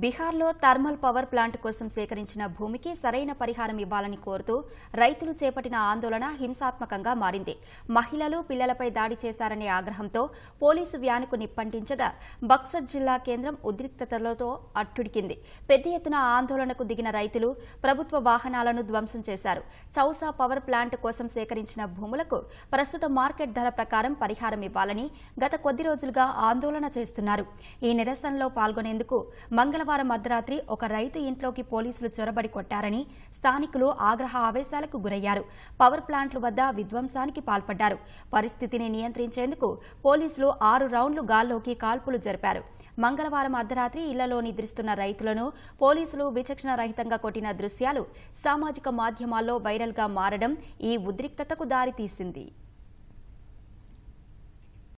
బీహార్లో thermal power plant కోసం సేకరించిన భూమికి సరైన పరిహారం ఇవ్వాలని కోరుతూ రైతులు చేపట్టిన ఆందోళన హింసాత్మకంగా మారింది మహిళలు పిల్లలపై దాడి చేశారనే ఆగ్రహంతో పోలీసు వ్యానుకు నిప్పంటించగా బక్సర్ జిల్లా కేంద్రం ఉద్రిక్తతలతో అట్టుడికింది పెద్ద ఎత్తున ఆందోళనకు దిగిన రైతులు ప్రభుత్వ వాహనాలను ధ్వంసం చేశారు చౌసా పవర్ ప్లాంట్ కోసం సేకరించిన భూములకు ప్రస్తుత మార్కెట్ ధర ప్రకారం పరిహారం ఇవ్వాలని గత కొద్ది రోజులుగా ఆందోళన చేస్తున్నారు ఈ నిరసనలో పాల్గొనేందుకు మంగళ మంగళవారం అర్ధరాత్రి ఒక రైతు ఇంట్లోకి పోలీసులు చొరబడి కొట్టారని స్థానికులు ఆగ్రహ ఆవేశాలకు గురయ్యారు పవర్ ప్లాంట్ల వద్ద విధ్వంసానికి పాల్పడ్డారు పరిస్థితిని నియంత్రించేందుకు పోలీసులు ఆరు రౌండ్లు గాల్లోకి కాల్పులు జరిపారు మంగళవారం అర్ధరాత్రి ఇళ్లలో నిద్రిస్తున్న రైతులను పోలీసులు విచక్షణ రహితంగా కొట్టిన దృశ్యాలు సామాజిక మాధ్యమాల్లో వైరల్గా మారడం ఈ ఉద్రిక్తతకు దారితీసింది